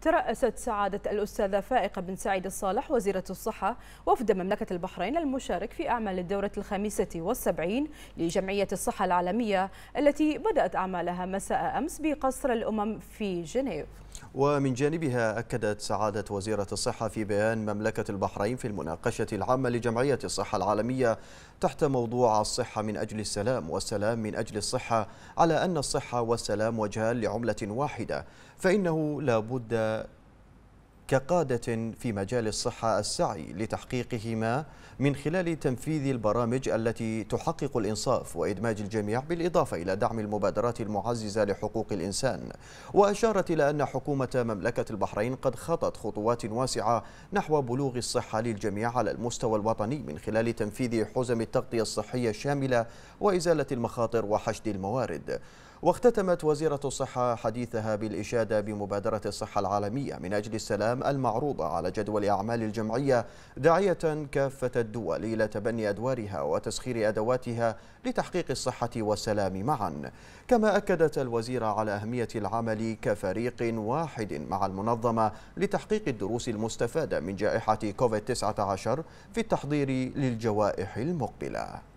ترأست سعادة الأستاذة فائقة بن سعيد الصالح وزيرة الصحة وفد مملكة البحرين المشارك في أعمال الدورة الخامسة والسبعين لجمعية الصحة العالمية التي بدأت أعمالها مساء أمس بقصر الأمم في جنيف ومن جانبها أكدت سعادة وزيرة الصحة في بيان مملكة البحرين في المناقشة العامة لجمعية الصحة العالمية تحت موضوع الصحة من أجل السلام والسلام من أجل الصحة على أن الصحة والسلام وجهان لعملة واحدة فإنه لا بد كقادة في مجال الصحة السعي لتحقيقهما من خلال تنفيذ البرامج التي تحقق الإنصاف وإدماج الجميع بالإضافة إلى دعم المبادرات المعززة لحقوق الإنسان وأشارت إلى أن حكومة مملكة البحرين قد خطت خطوات واسعة نحو بلوغ الصحة للجميع على المستوى الوطني من خلال تنفيذ حزم التغطية الصحية الشاملة وإزالة المخاطر وحشد الموارد واختتمت وزيرة الصحة حديثها بالإشادة بمبادرة الصحة العالمية من أجل السلام المعروضة على جدول أعمال الجمعية داعية كافة الدول إلى تبني أدوارها وتسخير أدواتها لتحقيق الصحة والسلام معا كما أكدت الوزيرة على أهمية العمل كفريق واحد مع المنظمة لتحقيق الدروس المستفادة من جائحة كوفيد-19 في التحضير للجوائح المقبلة